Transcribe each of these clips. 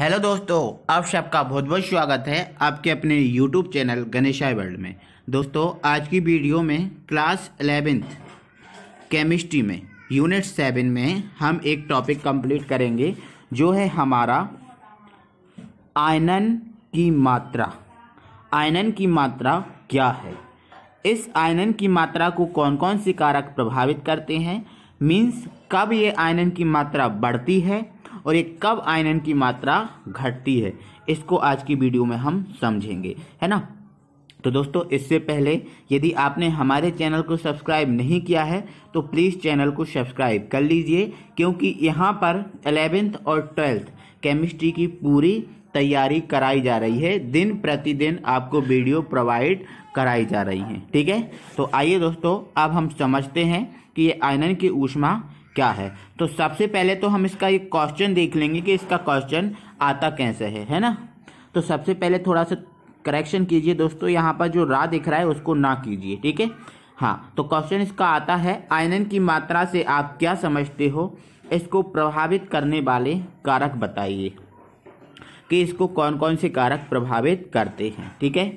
hello दोस्तों आप सबका बहुत बहुत स्वागत है आपके अपने यूट्यूब चैनल गणेशाई वर्ल्ड में दोस्तों आज की वीडियो में क्लास एलेवेंथ केमिस्ट्री में यूनिट सेवन में हम एक टॉपिक कंप्लीट करेंगे जो है हमारा आयनन की मात्रा आयनन की मात्रा क्या है इस आयनन की मात्रा को कौन कौन से कारक प्रभावित करते हैं मीन्स कब ये आयनन की मात्रा बढ़ती है और ये कब आयनन की मात्रा घटती है इसको आज की वीडियो में हम समझेंगे है ना तो दोस्तों इससे पहले यदि आपने हमारे चैनल को सब्सक्राइब नहीं किया है तो प्लीज़ चैनल को सब्सक्राइब कर लीजिए क्योंकि यहाँ पर एलेवेंथ और ट्वेल्थ केमिस्ट्री की पूरी तैयारी कराई जा रही है दिन प्रतिदिन आपको वीडियो प्रोवाइड कराई जा रही है ठीक है तो आइए दोस्तों अब हम समझते हैं कि ये आयनन की ऊष्मा क्या है तो सबसे पहले तो हम इसका एक क्वेश्चन देख लेंगे कि इसका क्वेश्चन आता कैसे है है ना तो सबसे पहले थोड़ा सा करेक्शन कीजिए दोस्तों यहाँ पर जो रा दिख रहा है उसको ना कीजिए ठीक है हाँ तो क्वेश्चन इसका आता है आयनन की मात्रा से आप क्या समझते हो इसको प्रभावित करने वाले कारक बताइए कि इसको कौन कौन से कारक प्रभावित करते हैं ठीक है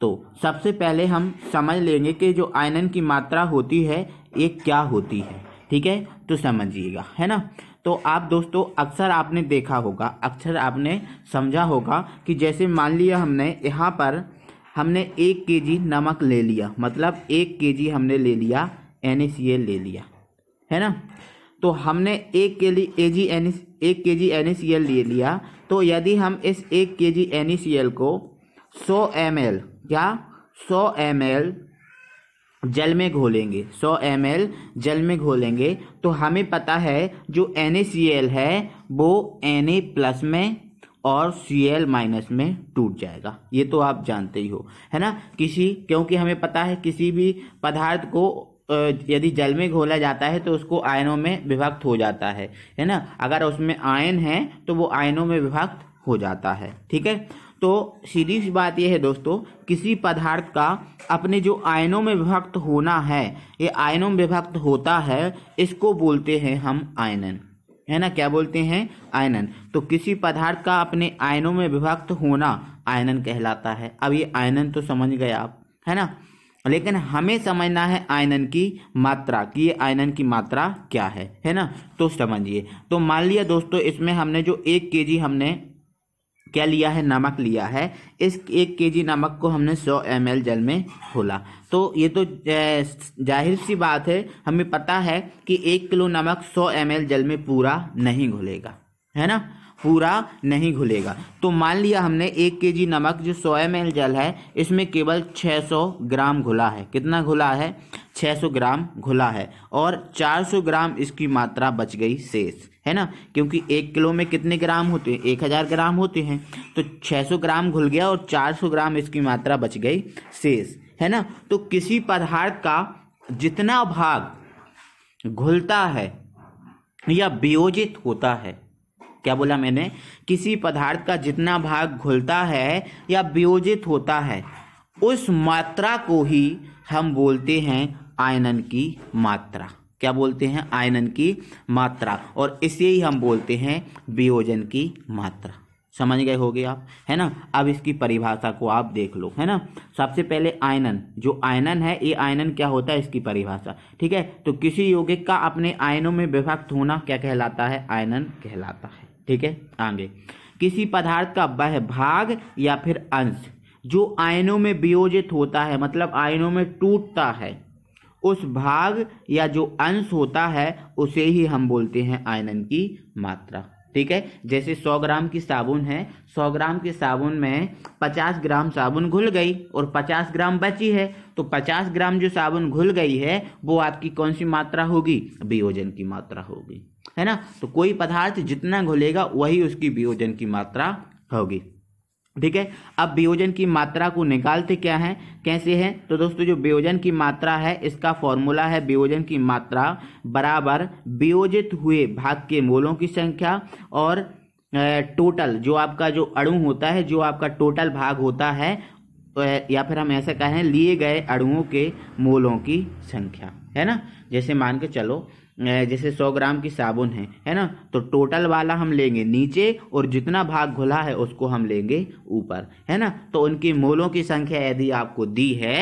तो सबसे पहले हम समझ लेंगे कि जो आयनन की मात्रा होती है ये क्या होती है ठीक है तो समझिएगा है ना तो आप दोस्तों अक्सर आपने देखा होगा अक्सर आपने समझा होगा कि जैसे मान लिया हमने यहाँ पर हमने एक के नमक ले लिया मतलब एक के हमने ले लिया एन e ले लिया है ना तो हमने एक के लिए ए जी एन एक के जी एन ले लिया तो यदि हम इस एक के जी एन को सौ एम एल क्या सौ एम एल जल में घोलेंगे 100 एम जल में घोलेंगे तो हमें पता है जो एन है वो एन प्लस में और सी एल माइनस में टूट जाएगा ये तो आप जानते ही हो है ना किसी क्योंकि हमें पता है किसी भी पदार्थ को यदि जल में घोला जाता है तो उसको आयनों में विभक्त हो जाता है है ना अगर उसमें आयन है तो वो आयनों में विभक्त हो जाता है ठीक है तो सीधी सी बात यह है दोस्तों किसी पदार्थ का अपने जो आयनों में विभक्त होना है ये आयनों में विभक्त होता है इसको बोलते हैं हम आयनन है ना क्या बोलते हैं आयनन तो किसी पदार्थ का अपने आयनों में विभक्त होना आयनन कहलाता है अब ये आयनन तो समझ गए आप है ना लेकिन हमें समझना है आयनन की मात्रा कि ये आयनन की मात्रा क्या है है ना तो समझिए तो मान लिया दोस्तों इसमें हमने जो एक केजी हमने क्या लिया है नमक लिया है इस एक केजी नमक को हमने 100 एम जल में खोला तो ये तो जाहिर सी बात है हमें पता है कि एक किलो नमक 100 एम जल में पूरा नहीं घुलेगा है ना पूरा नहीं घुलेगा तो मान लिया हमने एक के जी नमक जो सौ एम एल जल है इसमें केवल 600 ग्राम घुला है कितना घुला है 600 ग्राम घुला है और 400 ग्राम इसकी मात्रा बच गई शेष है ना क्योंकि एक किलो में कितने ग्राम होते हैं एक हज़ार ग्राम होते हैं तो 600 ग्राम घुल गया और 400 ग्राम इसकी मात्रा बच गई शेष है ना तो किसी पदार्थ का जितना भाग घुलता है या वियोजित होता है क्या बोला मैंने किसी पदार्थ का जितना भाग घुलता है या वियोजित होता है उस मात्रा को ही हम बोलते हैं आयनन की मात्रा क्या बोलते हैं आयनन की मात्रा और इसे ही हम बोलते हैं वियोजन की मात्रा समझ गए होगे आप है ना अब इसकी परिभाषा को आप देख लो है ना सबसे पहले आयनन जो आयनन है ये आयनन क्या होता है इसकी परिभाषा ठीक है तो किसी यौगिक का अपने आयनों में विभक्त होना क्या कहलाता है आयनन कहलाता है ठीक है आगे किसी पदार्थ का वह भाग या फिर अंश जो आयनों में वियोजित होता है मतलब आयनों में टूटता है उस भाग या जो अंश होता है उसे ही हम बोलते हैं आयनन की मात्रा ठीक है जैसे 100 ग्राम की साबुन है 100 ग्राम के साबुन में 50 ग्राम साबुन घुल गई और 50 ग्राम बची है तो 50 ग्राम जो साबुन घुल गई है वो आपकी कौन सी मात्रा होगी वियोजन की मात्रा होगी है ना तो कोई पदार्थ जितना घुलेगा वही उसकी वियोजन की मात्रा होगी ठीक है अब वियोजन की मात्रा को निकालते क्या है कैसे है तो दोस्तों जो वियोजन की मात्रा है इसका फॉर्मूला है वियोजन की मात्रा बराबर वियोजित हुए भाग के मोलों की संख्या और टोटल जो आपका जो अणु होता है जो आपका टोटल भाग होता है तो या फिर हम ऐसा कहें लिए गए अणुओं के मोलों की संख्या है ना जैसे मान के चलो जैसे सौ ग्राम की साबुन है है ना तो टोटल वाला हम लेंगे नीचे और जितना भाग घुला है उसको हम लेंगे ऊपर है ना तो उनकी मोलों की संख्या यदि आपको दी है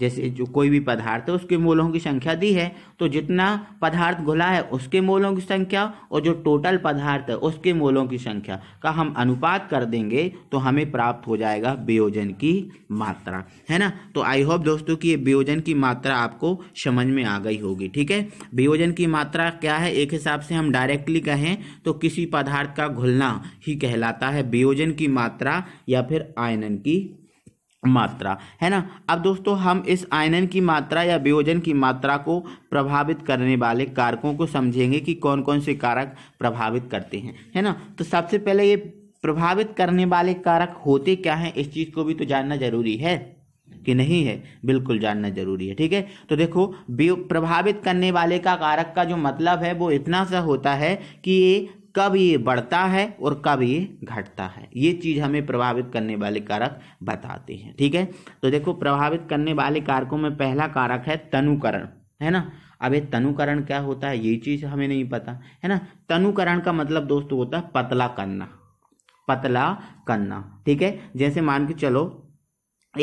जैसे जो कोई भी पदार्थ है उसके मोलों की संख्या दी है तो जितना पदार्थ घुला है उसके मोलों की संख्या और जो टोटल पदार्थ है उसके मोलों की संख्या का हम अनुपात कर देंगे तो हमें प्राप्त हो जाएगा वियोजन की मात्रा है ना तो आई होप दोस्तों कि ये बेयोजन की मात्रा आपको समझ में आ गई होगी ठीक है वियोजन की मात्रा क्या है एक हिसाब से हम डायरेक्टली कहें तो किसी पदार्थ का घुलना ही कहलाता है वियोजन की मात्रा या फिर आयनन की मात्रा है ना अब दोस्तों हम इस आयनन की मात्रा या वियोजन की मात्रा को प्रभावित करने वाले कारकों को समझेंगे कि कौन कौन से कारक प्रभावित करते हैं है ना तो सबसे पहले ये प्रभावित करने वाले कारक होते क्या हैं इस चीज़ को भी तो जानना जरूरी है कि नहीं है बिल्कुल जानना जरूरी है ठीक है तो देखो प्रभावित करने वाले का कारक का जो मतलब है वो इतना सा होता है कि ये कब ये बढ़ता है और कब ये घटता है ये चीज़ हमें प्रभावित करने वाले कारक बताते हैं ठीक है तो देखो प्रभावित करने वाले कारकों में पहला कारक है तनुकरण है ना अब ये तनुकरण क्या होता है ये चीज़ हमें नहीं पता है ना तनुकरण का मतलब दोस्तों होता है पतला करना पतला करना ठीक है जैसे मान के चलो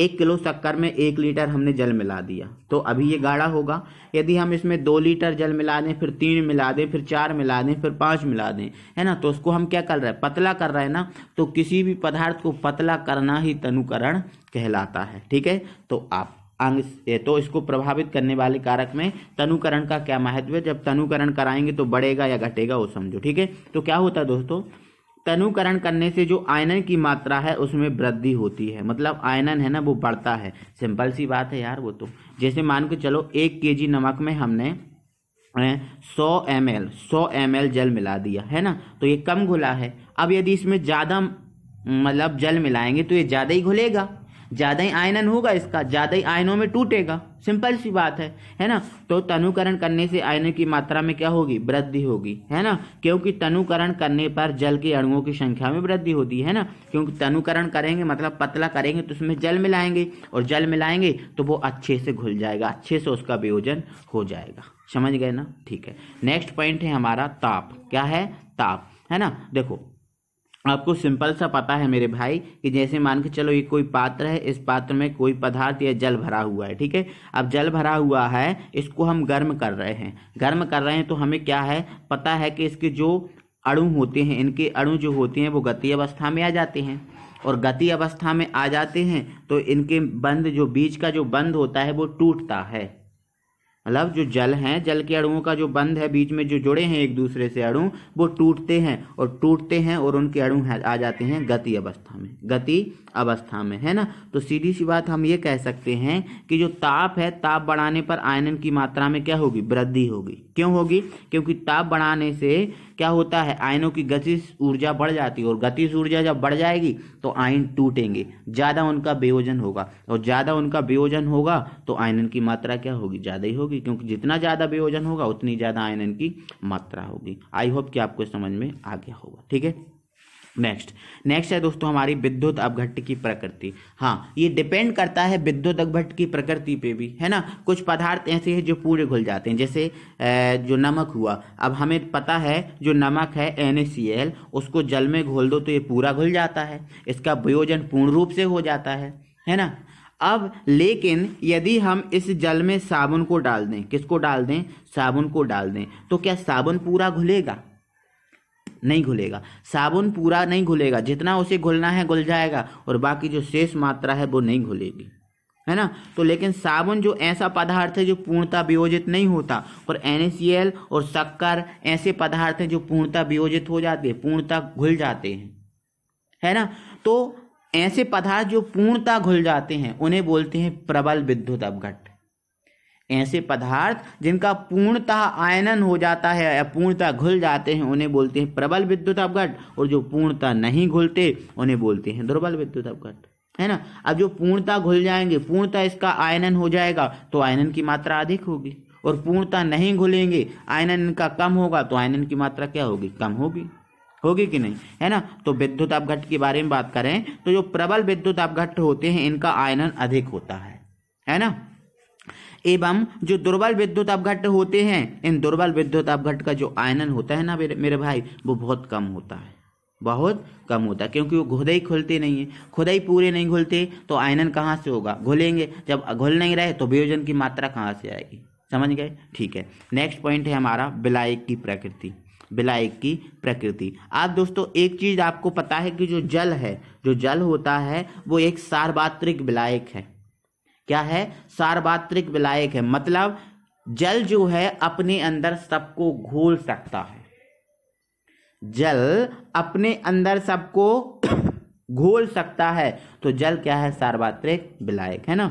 एक किलो शक्कर में एक लीटर हमने जल मिला दिया तो अभी ये गाढ़ा होगा यदि हम इसमें दो लीटर जल मिला दें फिर तीन मिला दें फिर चार मिला दें फिर पाँच मिला दें है ना तो उसको हम क्या कर रहे हैं पतला कर रहे हैं ना तो किसी भी पदार्थ को पतला करना ही तनुकरण कहलाता है ठीक है तो आप अंग तो इसको प्रभावित करने वाले कारक में तनुकरण का क्या महत्व है जब तनुकरण कराएंगे तो बढ़ेगा या घटेगा वो समझो ठीक है तो क्या होता है दोस्तों तनुकरण करने से जो आयनन की मात्रा है उसमें वृद्धि होती है मतलब आयनन है ना वो बढ़ता है सिंपल सी बात है यार वो तो जैसे मान के चलो एक जी नमक में हमने सौ एम एल सौ एम एल जल मिला दिया है ना तो ये कम घुला है अब यदि इसमें ज़्यादा मतलब जल मिलाएंगे तो ये ज़्यादा ही घुलेगा ज़्यादा ही आयनन होगा इसका ज़्यादा ही आयनों में टूटेगा सिंपल सी बात है है ना तो तनुकरण करने से आयन की मात्रा में क्या होगी वृद्धि होगी है ना क्योंकि तनुकरण करने पर जल के अणुओं की संख्या में वृद्धि होती है ना क्योंकि तनुकरण करेंगे मतलब पतला करेंगे तो उसमें जल मिलाएंगे और जल मिलाएंगे तो वो अच्छे से घुल जाएगा अच्छे से उसका वियोजन हो जाएगा समझ गए ना ठीक है नेक्स्ट पॉइंट है हमारा ताप क्या है ताप है ना देखो आपको सिंपल सा पता है मेरे भाई कि जैसे मान के चलो ये कोई पात्र है इस पात्र में कोई पदार्थ या जल भरा हुआ है ठीक है अब जल भरा हुआ है इसको हम गर्म कर रहे हैं गर्म कर रहे हैं तो हमें क्या है पता है कि इसके जो अणु होते हैं इनके अणु जो होते हैं वो गति अवस्था में आ जाते हैं और गति अवस्था में आ जाते हैं तो इनके बंद जो बीज का जो बंद होता है वो टूटता है मतलब जो जल हैं जल के अणुओं का जो बंध है बीच में जो जुड़े हैं एक दूसरे से अणु वो टूटते हैं और टूटते हैं और उनके अणु आ जाते हैं गति अवस्था में गति अवस्था में है ना तो सीधी सी बात हम ये कह सकते हैं कि जो ताप है ताप बढ़ाने पर आयनन की मात्रा में क्या होगी वृद्धि होगी क्यों होगी क्योंकि ताप बढ़ाने से क्या होता है आयनों की गतिश ऊर्जा बढ़ जाती है और गतिश ऊर्जा जब बढ़ जाएगी तो आयन टूटेंगे ज़्यादा उनका वियोजन होगा और ज़्यादा उनका वियोजन होगा तो आयनन की मात्रा क्या होगी ज़्यादा ही होगी होगी क्योंकि जितना ज़्यादा वियोजन होगा उतनी ज़्यादा आयन की मात्रा होगी आई होप कि आपको समझ में आ गया होगा ठीक है नेक्स्ट नेक्स्ट है दोस्तों हमारी विद्युत अपघट्ट की प्रकृति हाँ ये डिपेंड करता है विद्युत अपघट्ट की प्रकृति पे भी है ना कुछ पदार्थ ऐसे हैं जो पूरे घुल जाते हैं जैसे जो नमक हुआ अब हमें पता है जो नमक है एन उसको जल में घोल दो तो ये पूरा घुल जाता है इसका वियोजन पूर्ण रूप से हो जाता है है ना अब लेकिन यदि हम इस जल में साबुन को डाल दें किसको डाल दें साबुन को डाल दें तो क्या साबुन पूरा घुलेगा नहीं घुलेगा साबुन पूरा नहीं घुलेगा जितना उसे घुलना है घुल जाएगा और बाकी जो शेष मात्रा है वो नहीं घुलेगी है ना तो लेकिन साबुन जो ऐसा पदार्थ है जो पूर्णता वियोजित नहीं होता और एन और शक्कर ऐसे पदार्थ हैं जो पूर्णता वियोजित हो जाते हैं पूर्णता घुल जाते हैं है ना तो ऐसे पदार्थ जो पूर्णता घुल जाते हैं उन्हें बोलते हैं प्रबल विद्युत अवघट ऐसे पदार्थ जिनका पूर्णतः आयनन हो जाता है या पूर्णतः घुल जाते हैं उन्हें बोलते हैं प्रबल विद्युत अवघट और जो पूर्णतः नहीं घुलते उन्हें बोलते हैं दुर्बल विद्युत अवघट है ना अब जो पूर्णता घुल जाएंगे पूर्णता इसका आयनन हो जाएगा तो आयनन की मात्रा अधिक होगी और पूर्णता नहीं घुलेंगे आयनन इनका कम होगा तो आयनन की मात्रा क्या होगी कम होगी होगी कि नहीं है ना तो विद्युत अपघट के बारे में बात करें तो जो प्रबल विद्युत अपघट होते हैं इनका आयनन अधिक होता है है ना एवं जो दुर्बल विद्युत अपघट होते हैं इन दुर्बल विद्युत अपघट का जो आयनन होता है ना मेरे भाई वो बहुत कम होता है बहुत कम होता है क्योंकि वो घुदई खुलते नहीं है खुदाई पूरे नहीं खुलते तो आयनन कहाँ से होगा घुलेंगे जब घुल नहीं रहे तो वियोजन की मात्रा कहाँ से आएगी समझ गए ठीक है नेक्स्ट पॉइंट है हमारा विलायक की प्रकृति विलायक की प्रकृति आप दोस्तों एक चीज़ आपको पता है कि जो जल है जो जल होता है वो एक सार्वत्रिक विलायक है क्या है सार्वत्रिक विलायक है मतलब जल जो है अपने अंदर सबको घोल सकता है जल अपने अंदर सबको घोल सकता है तो जल क्या है सार्वत्रिक विलायक है ना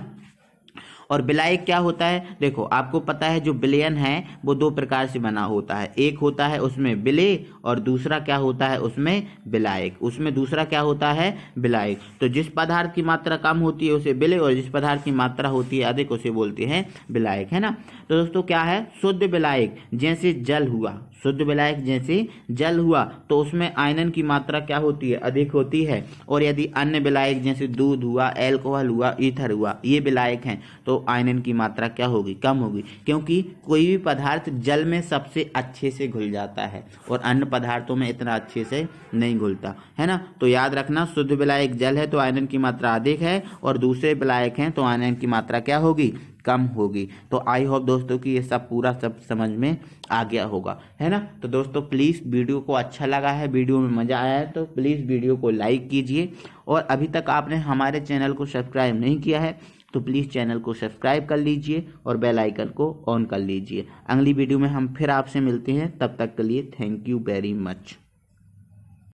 और बिलाई क्या होता है देखो आपको पता है जो बिलयन है वो दो प्रकार से बना होता है एक होता है उसमें बिले और दूसरा क्या होता है उसमें बिलायक उसमें दूसरा क्या होता है बिलायक तो जिस पदार्थ की मात्रा कम होती है उसे बिले और जिस पदार्थ की मात्रा होती है अधिक उसे बोलते हैं बिलायक है ना तो दोस्तों क्या है शुद्ध बिलायक जैसे जल हुआ शुद्ध विलायक जैसे जल हुआ तो उसमें आयनन की मात्रा क्या होती है अधिक होती है और यदि अन्य विलायक जैसे दूध हुआ एल्कोहल हुआ ईथर हुआ ये विलायक हैं तो आयनन की मात्रा क्या होगी कम होगी क्योंकि कोई भी पदार्थ जल में सबसे अच्छे से घुल जाता है और अन्य पदार्थों में इतना अच्छे से नहीं घुलता है ना तो याद रखना शुद्ध विलायक जल है तो आयनन की मात्रा अधिक है और दूसरे विलायक हैं तो आयनन की मात्रा क्या होगी कम होगी तो आई होप दोस्तों कि ये सब पूरा सब समझ में आ गया होगा है ना तो दोस्तों प्लीज़ वीडियो को अच्छा लगा है वीडियो में मज़ा आया है तो प्लीज़ वीडियो को लाइक कीजिए और अभी तक आपने हमारे चैनल को सब्सक्राइब नहीं किया है तो प्लीज़ चैनल को सब्सक्राइब कर लीजिए और बेल आइकन को ऑन कर लीजिए अगली वीडियो में हम फिर आपसे मिलते हैं तब तक के लिए थैंक यू वेरी मच